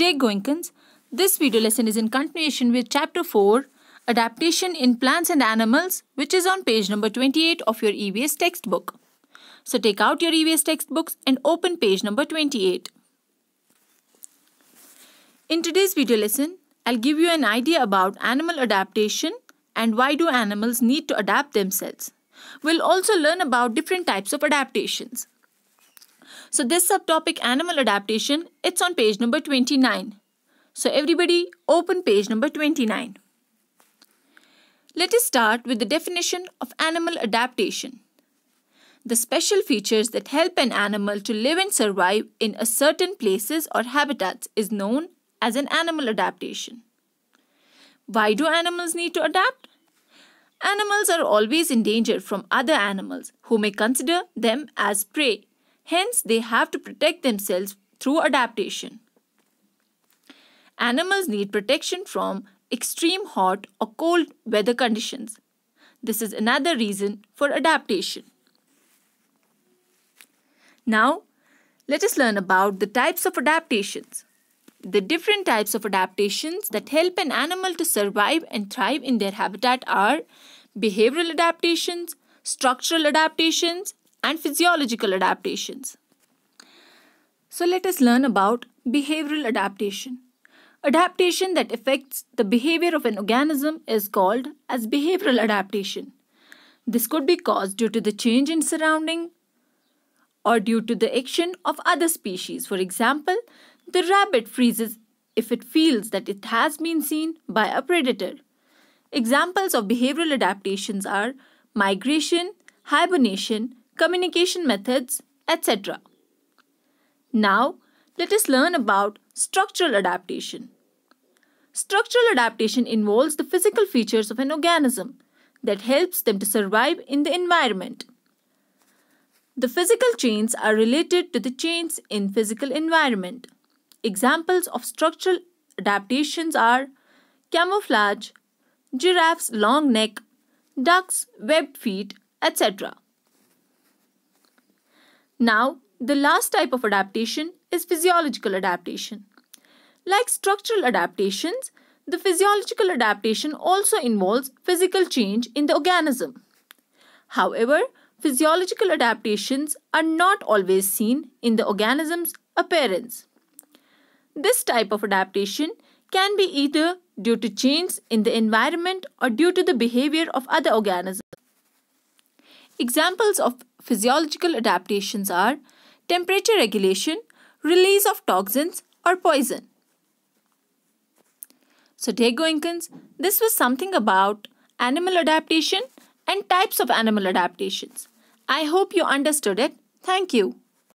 Dear Goinkins. this video lesson is in continuation with Chapter 4, Adaptation in Plants and Animals, which is on page number 28 of your EVS textbook. So take out your EVS textbooks and open page number 28. In today's video lesson, I'll give you an idea about animal adaptation and why do animals need to adapt themselves. We'll also learn about different types of adaptations. So this subtopic animal adaptation, it's on page number 29. So everybody open page number 29. Let us start with the definition of animal adaptation. The special features that help an animal to live and survive in a certain places or habitats is known as an animal adaptation. Why do animals need to adapt? Animals are always in danger from other animals who may consider them as prey. Hence, they have to protect themselves through adaptation. Animals need protection from extreme hot or cold weather conditions. This is another reason for adaptation. Now, let us learn about the types of adaptations. The different types of adaptations that help an animal to survive and thrive in their habitat are behavioral adaptations, structural adaptations, and physiological adaptations. So let us learn about behavioral adaptation. Adaptation that affects the behavior of an organism is called as behavioral adaptation. This could be caused due to the change in surrounding or due to the action of other species. For example, the rabbit freezes if it feels that it has been seen by a predator. Examples of behavioral adaptations are migration, hibernation, communication methods, etc. Now, let us learn about structural adaptation. Structural adaptation involves the physical features of an organism that helps them to survive in the environment. The physical chains are related to the chains in physical environment. Examples of structural adaptations are camouflage, giraffe's long neck, duck's webbed feet, etc. Now, the last type of adaptation is physiological adaptation. Like structural adaptations, the physiological adaptation also involves physical change in the organism. However, physiological adaptations are not always seen in the organism's appearance. This type of adaptation can be either due to change in the environment or due to the behavior of other organisms. Examples of physiological adaptations are temperature regulation, release of toxins or poison. So dear Goinkins, this was something about animal adaptation and types of animal adaptations. I hope you understood it. Thank you.